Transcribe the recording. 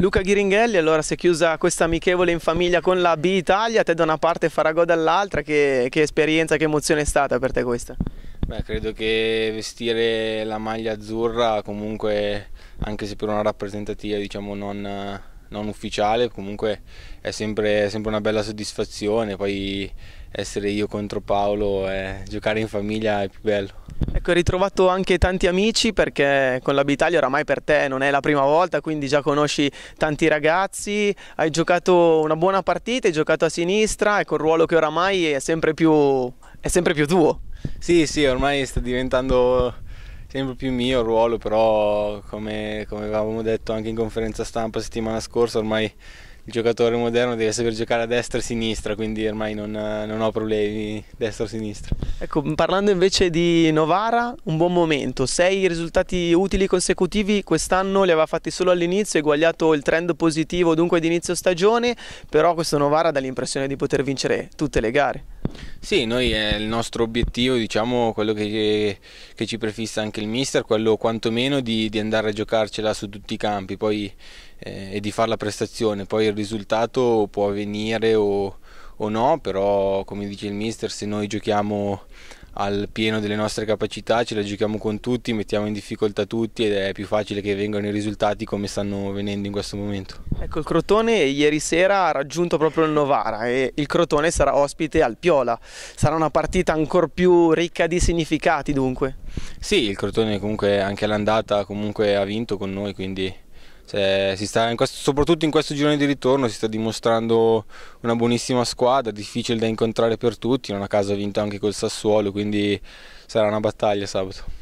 Luca Ghiringhelli, allora si è chiusa questa amichevole in famiglia con la B Italia, te da una parte Faragò dall'altra, che, che, esperienza, che emozione è stata per te questa? Beh, credo che vestire la maglia azzurra comunque, anche se per una rappresentativa diciamo non non ufficiale, comunque è sempre, è sempre una bella soddisfazione, poi essere io contro Paolo e giocare in famiglia è più bello. Ecco, hai ritrovato anche tanti amici perché con l'Abitalia oramai per te non è la prima volta, quindi già conosci tanti ragazzi, hai giocato una buona partita, hai giocato a sinistra, ecco un ruolo che oramai è sempre più, è sempre più tuo. Sì, sì, ormai sta diventando sempre più mio il ruolo, però come, come avevamo detto anche in conferenza stampa settimana scorsa, ormai il giocatore moderno deve saper giocare a destra e a sinistra, quindi ormai non, non ho problemi destra o sinistra. Ecco, parlando invece di Novara, un buon momento, sei risultati utili consecutivi, quest'anno li aveva fatti solo all'inizio, eguagliato il trend positivo dunque di inizio stagione, però questo Novara dà l'impressione di poter vincere tutte le gare. Sì, noi è il nostro obiettivo, diciamo, quello che, che ci prefissa anche il mister, quello quantomeno di, di, andare a giocarcela su tutti i campi poi, eh, e di fare la prestazione. Poi il risultato può avvenire o, o no, però come dice il mister, se noi giochiamo al pieno delle nostre capacità, ce la giochiamo con tutti, mettiamo in difficoltà tutti ed è più facile che vengano i risultati come stanno venendo in questo momento. Ecco, il Crotone ieri sera ha raggiunto proprio il Novara e il Crotone sarà ospite al Piola. Sarà una partita ancora più ricca di significati dunque. Sì, il Crotone comunque anche all'andata comunque ha vinto con noi, quindi cioè, in questo, soprattutto in questo girone di ritorno si sta dimostrando una buonissima squadra, difficile da incontrare per tutti, non a caso ha vinto anche col Sassuolo, quindi sarà una battaglia sabato.